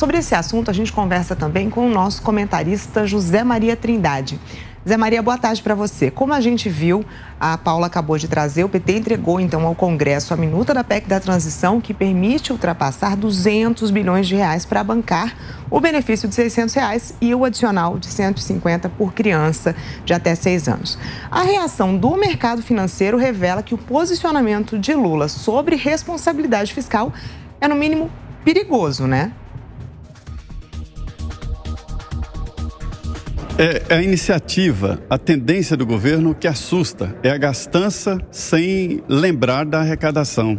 Sobre esse assunto, a gente conversa também com o nosso comentarista José Maria Trindade. Zé Maria, boa tarde para você. Como a gente viu, a Paula acabou de trazer, o PT entregou então ao Congresso a minuta da PEC da transição que permite ultrapassar 200 bilhões de reais para bancar o benefício de 600 reais e o adicional de 150 por criança de até 6 anos. A reação do mercado financeiro revela que o posicionamento de Lula sobre responsabilidade fiscal é no mínimo perigoso, né? É, é a iniciativa, a tendência do governo que assusta é a gastança sem lembrar da arrecadação.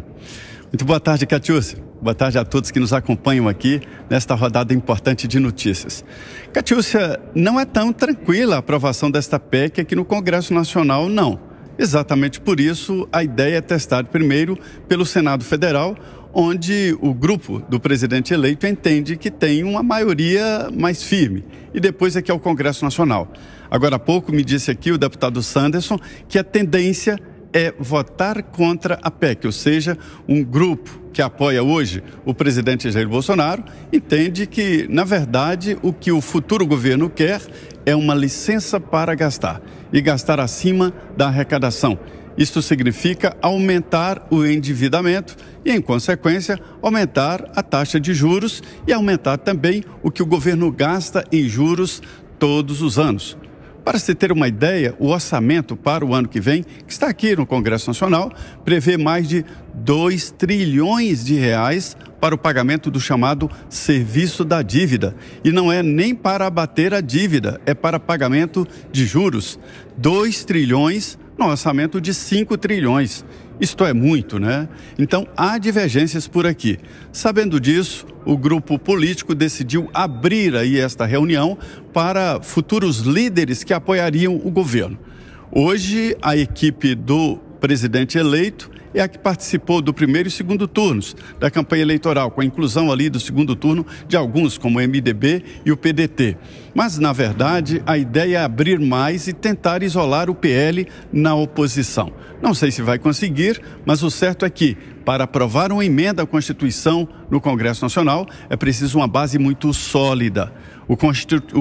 Muito boa tarde, Catiúcia. Boa tarde a todos que nos acompanham aqui nesta rodada importante de notícias. Catiúcia, não é tão tranquila a aprovação desta PEC aqui no Congresso Nacional, não. Exatamente por isso, a ideia é testar primeiro pelo Senado Federal, onde o grupo do presidente eleito entende que tem uma maioria mais firme. E depois é que é o Congresso Nacional. Agora há pouco me disse aqui o deputado Sanderson que a tendência é votar contra a PEC, ou seja, um grupo que apoia hoje o presidente Jair Bolsonaro entende que, na verdade, o que o futuro governo quer é uma licença para gastar e gastar acima da arrecadação. Isto significa aumentar o endividamento e, em consequência, aumentar a taxa de juros e aumentar também o que o governo gasta em juros todos os anos. Para se ter uma ideia, o orçamento para o ano que vem, que está aqui no Congresso Nacional, prevê mais de 2 trilhões de reais para o pagamento do chamado serviço da dívida. E não é nem para abater a dívida, é para pagamento de juros. 2 trilhões no orçamento de 5 trilhões. Isto é muito, né? Então há divergências por aqui. Sabendo disso, o grupo político decidiu abrir aí esta reunião para futuros líderes que apoiariam o governo. Hoje, a equipe do presidente eleito é a que participou do primeiro e segundo turnos da campanha eleitoral, com a inclusão ali do segundo turno de alguns, como o MDB e o PDT. Mas, na verdade, a ideia é abrir mais e tentar isolar o PL na oposição. Não sei se vai conseguir, mas o certo é que, para aprovar uma emenda à Constituição no Congresso Nacional, é preciso uma base muito sólida. O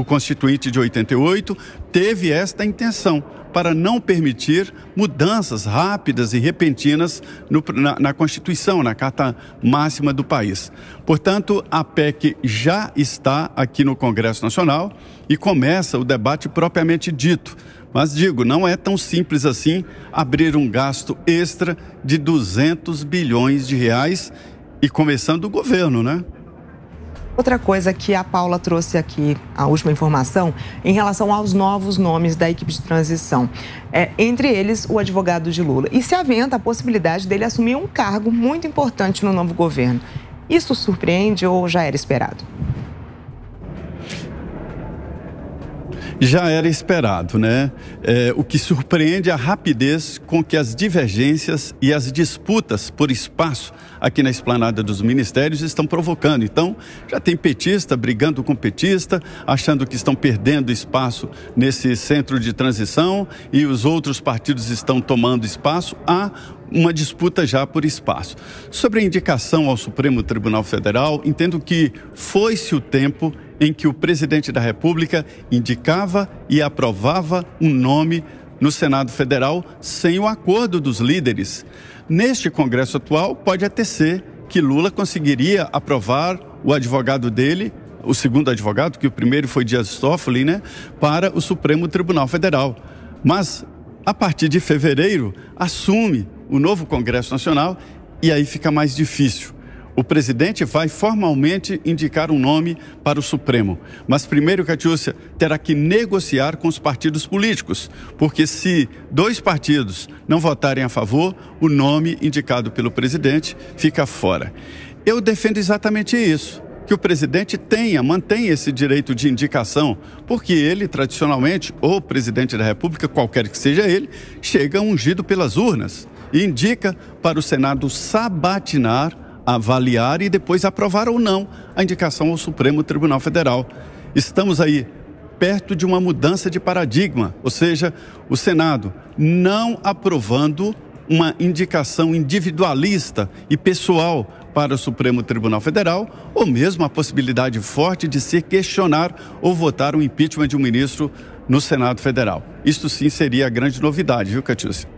Constituinte de 88 teve esta intenção para não permitir mudanças rápidas e repentinas no, na, na Constituição, na Carta Máxima do país. Portanto, a PEC já está aqui no Congresso Nacional e começa o debate propriamente dito. Mas digo, não é tão simples assim abrir um gasto extra de 200 bilhões de reais e começando o governo, né? Outra coisa que a Paula trouxe aqui, a última informação, em relação aos novos nomes da equipe de transição. É, entre eles, o advogado de Lula. E se aventa a possibilidade dele assumir um cargo muito importante no novo governo. Isso surpreende ou já era esperado? já era esperado, né? É, o que surpreende é a rapidez com que as divergências e as disputas por espaço aqui na esplanada dos ministérios estão provocando. Então, já tem petista brigando com petista, achando que estão perdendo espaço nesse centro de transição e os outros partidos estão tomando espaço. Há uma disputa já por espaço. Sobre a indicação ao Supremo Tribunal Federal, entendo que foi-se o tempo em que o presidente da República indicava e aprovava um nome no Senado Federal sem o acordo dos líderes. Neste Congresso atual, pode até ser que Lula conseguiria aprovar o advogado dele, o segundo advogado, que o primeiro foi Dias Toffoli, né, para o Supremo Tribunal Federal. Mas, a partir de fevereiro, assume o novo Congresso Nacional e aí fica mais difícil o presidente vai formalmente indicar um nome para o Supremo. Mas primeiro, Catiúcia, terá que negociar com os partidos políticos, porque se dois partidos não votarem a favor, o nome indicado pelo presidente fica fora. Eu defendo exatamente isso que o presidente tenha, mantenha esse direito de indicação, porque ele, tradicionalmente, ou presidente da República, qualquer que seja ele, chega ungido pelas urnas e indica para o Senado sabatinar avaliar e depois aprovar ou não a indicação ao Supremo Tribunal Federal. Estamos aí perto de uma mudança de paradigma, ou seja, o Senado não aprovando uma indicação individualista e pessoal para o Supremo Tribunal Federal, ou mesmo a possibilidade forte de se questionar ou votar o impeachment de um ministro no Senado Federal. Isto sim seria a grande novidade, viu, Catiúcia?